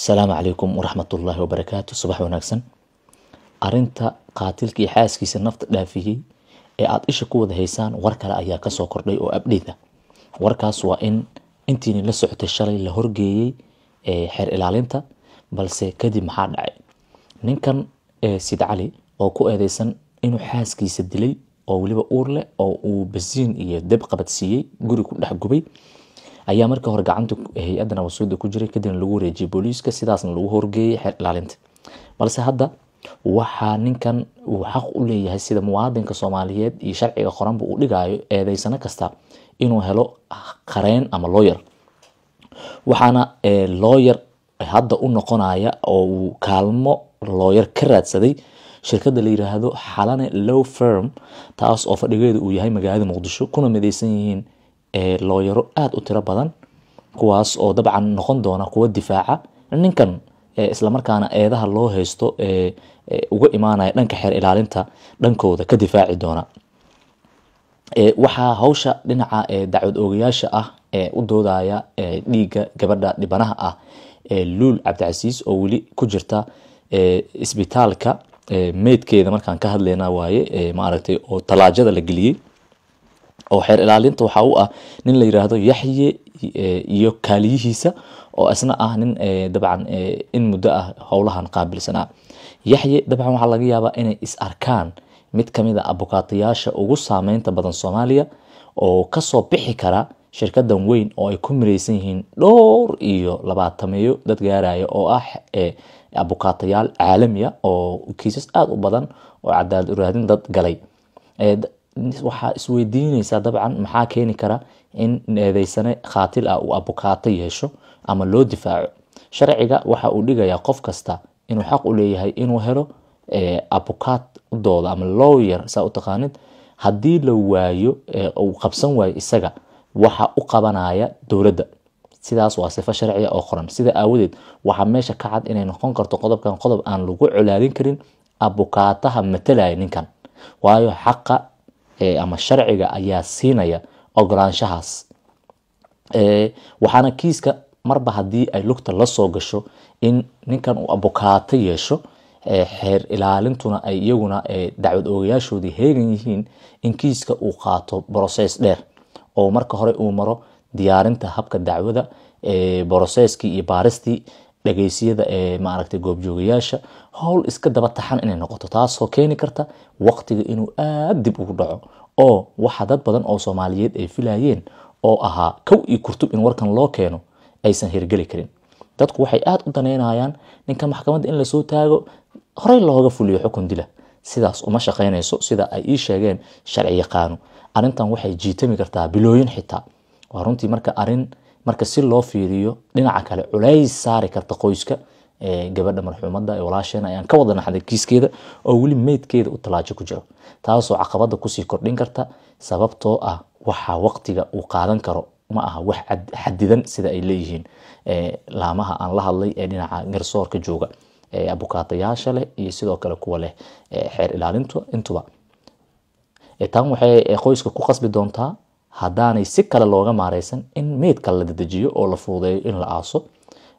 asalaamu calaykum waraxmatullaahi wabarakaatu subax wanaagsan arinta qaatilka xaaskiisa nafta dhaafiyey ee aada isha ku wada haysaan war kale ayaa kasoo kordhay oo abdheyda warkaas waa in intiini la socotay shalay la horgeeyey eh, xeer ilaalinta balse kadib maxaa dhacay ninkan eh, sid cali oo ku eedeysan inuu xaaskiisa dilay oo weliba uur oo uu basiin iyo deb qabadsiiyey guri ku dhex gubay ayaa marka hore gacanta eh, hay-adda nabadsuuda ku jiray kadibna lagu wareejiyay booliiska sidaasna lagu horgeeyay xeer balse hadda waxaa ninkan uu xaq u leeyahay sida muwaadinka soomaaliyeed iyo sharciga qoranba uu dhigayo eedeysano kasta inuu helo qareyn ama looyer waxaana eh, looyer hadda u noqonaya oo uu kaalmo looyer ka raadsaday shirkada la yiraahdo xalane low firm taas oo fadhigeedu uu yahay magaalada muqdisho kuna midaysan yihiin looyaro aada u tiro badan kuwaas oo dabcan noqon doona kuwa difaaca ninkan islamarkaana eedaha loo haysto uga imaanaya dhanka xeer ilaalinta dhankooda ka difaaci doona waxaa hawsha dhinaca dacwad oogayaasha ah ee u doodaya dhiiga gabadha dhibanaha ah luul cabdicasiis oo weli ku jirta isbitaalka meydkeeda markaan ka hadlayna waaye maaragtay oo talaajada la geliyey oo xeer ilaalinta waxaa u ah nin la yiraahdo yaxye e, iyo kaaliyihiisa oo isna ah nin e, dabcan e, in muddo ah howlahan qaabilsanaa yaxye dabcan waxaa laga yaabaa inay is arkaan mid kamida mid ah abukaatayaasha ugu saameynta badan soomaaliya oo kasoo bixi kara shirkadan weyn oo ay ku miraysan yihiin dhowr iyo labaatameeyo dad gaaraya oo ah abukaatayaal caalamiya ah oo kiisas aada u badan oo cadaalad uraadin dad galay waxaa isweydiineysaa dabcan maxaa keeni kara in eedeysane khaatil ah uu abukaato yeesho ama loo difaaco sharciga waxa uu dhigayaa qof kasta inuu xaq u leeyahay inuu helo eh, abukaatdooda ama lowyer saa u taqaanid haddii la waayo eh, uu qabsan waayo isaga waxa u qabanaya dowladda sidaas waa sifo sharciga oo qoran sida aawadeed waxaa meesha ka cad inay noqon karto qodobkan qodob aan lagu colaadin karin abukaataha matalaya ninkan waayo xaqa ama sharciga ayaa siinaya ogolaanshahaas waxaana kiiska marba haddii ay lugta la soo gasho in ninkan uu abukaato yeesho xeer ilaalintuna ay iyaguna dacwad oogayaashoodii heegan yihiin in kiiska uu qaato broses dheer oo marka hore uu maro diyaarinta habka dacwada broseskii iyo baaristii dhageysiyada ee maaragtay goobjoogayaasha howl iska daba taxan inay noqoto taasoo keeni karta waqtiga inuu aada dib ugu dhaco oo waxa dad badan oo soomaaliyeed ay filayeen oo ahaa kow iyo kurtub in warkan loo keeno aysan hirgeli karin dadku waxay aada u danaynayaan ninka maxkamadda in lasoo taago horey looga fuliyo xukun dila sidaas uma shaqaynayso sida ay ii sheegeen sharci arrintan waxay jiitami kartaa bilooyin xitaa waa runtii marka arin marka si loo fiiriyo dhinaca kale culays saari karta qoyska gabadha marxuumada ee walaasheena ayaan ka wada naxday kiiskeeda oo weli meydkeeda u tallaajo ku jiro taasoo caqabada kusii kordhin karta sababtoo ah waxaa waqtiga uu qaadan karo ma aha wax xadidan sida ay leeyihiin laamaha aan la hadlay ee dhinaca garsoorka jooga abukaatayaasha leh iyo sidoo kale kuwa leh xeer ilaalintu intuba tan waxay qoyska ku qasbi doontaa haddaanay si kale looga maareysan in meydka la dedejiyo oo la fuudeeyo in la aaso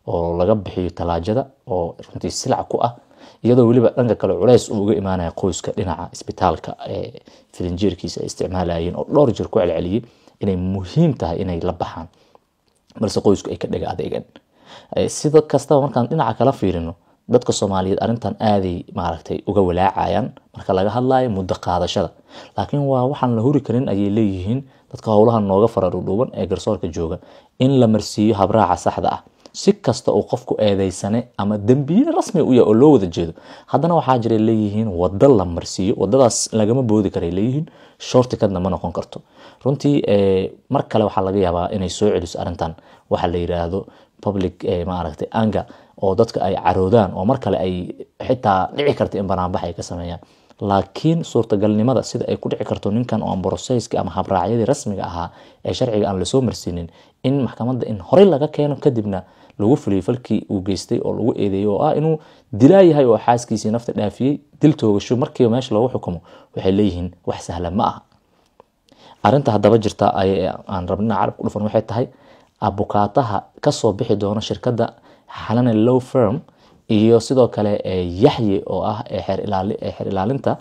oo laga bixiyo talaajada oo runtii silac ku ah iyadoo weliba dhanka kale culeys uu imaanaya qoyska dhinaca isbitaalka ee filinjiirkiisa ay isticmaalayeen oo dhowr jir ku celceliyey inay muhiim tahay inay la baxaan balse qoysku ay ka dhega adeegeen eh, sida kastaba markaan dhinaca kala fiirino dadka soomaaliyeed arrintan aaday maaragtay uga walaacayaan marka laga hadlayo muddo qaadashada laakiin waa waxaan la huri karin ayay leeyihiin dadka howlaha nooga faradhudhuuban ee garsoorka jooga in la marsiiyo habraaca saxda ah si kasta uu qofku eedeysane ama dembiye rasmi u oo loo wada jeedo haddana waxaa jiray leeyihiin waddo la marsiiyo waddadaas lagama boodi karay leeyihiin shortikadna ma noqon karto runtii eh, mar kale waxaa laga yaabaa inay soo celiso arrintan waxaa la yidhaahdo public eh, maaragtay anga oo dadka ay caroodaan oo mar kale ay xitaa dhici karta in banaanbax ay ka sameeyaan laakiin suurtagalnimada sida ay ku dhici karto ninkan oo aan ama habraacyadii rasmiga ahaa ee sharciga aan lasoo marsiinin in maxkamadda in horey laga keeno kadibna lagu fuliyo falkii uu geystay oo lagu eedeeyey oo ah inuu dilaa yahay oo xaaskiisii nafta dhaafiyey dil toogasho markiiba meesha loogu xukumo waxay leeyihiin wax sahla ma aha arinta haddaba jirta aan rabnina carabku dhufan waxay tahay abukaataha kasoo bixi doona shirkada xalane low firm iyo sidoo kale eh, yaxyi oo ah eh, eh, xeer ilaalinta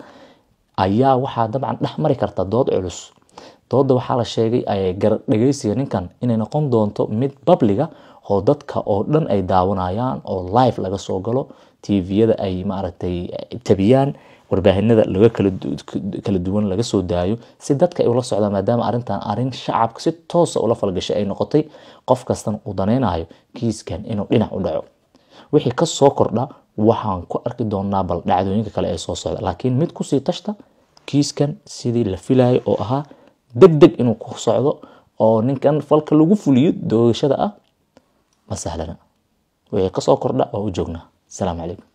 ayaa waxaa dabcan dhex mari karta dood culus dooda waxaa la sheegay gardhegeysiga ninkan inay noqon doonto mid babliga oo dadka oo dhan ay daawanayaan oo life laga soo galo tviyada ay maaragtay tabiyaan warbaahinada laga kala duwan laga soo daayo si dadka ay ula socdaan maadaama arrintan arrin shacabka si toosa ah ula falgashay ay noqotay qof kastana uu danaynayo kiiskan inuu dhinac u dhaco wixii kasoo kordha waxaan ku arki doonaa bal dhacdooyinka kale ee soo socda laakiin mid kusii tashta kiiskan sidii la filayay oo ahaa deg deg inuu ku socdo oo ninkan falka lagu fuliyo doogashada ah ma sahlana wixii kasoo kordha waa u joognaa asalaamu calaykum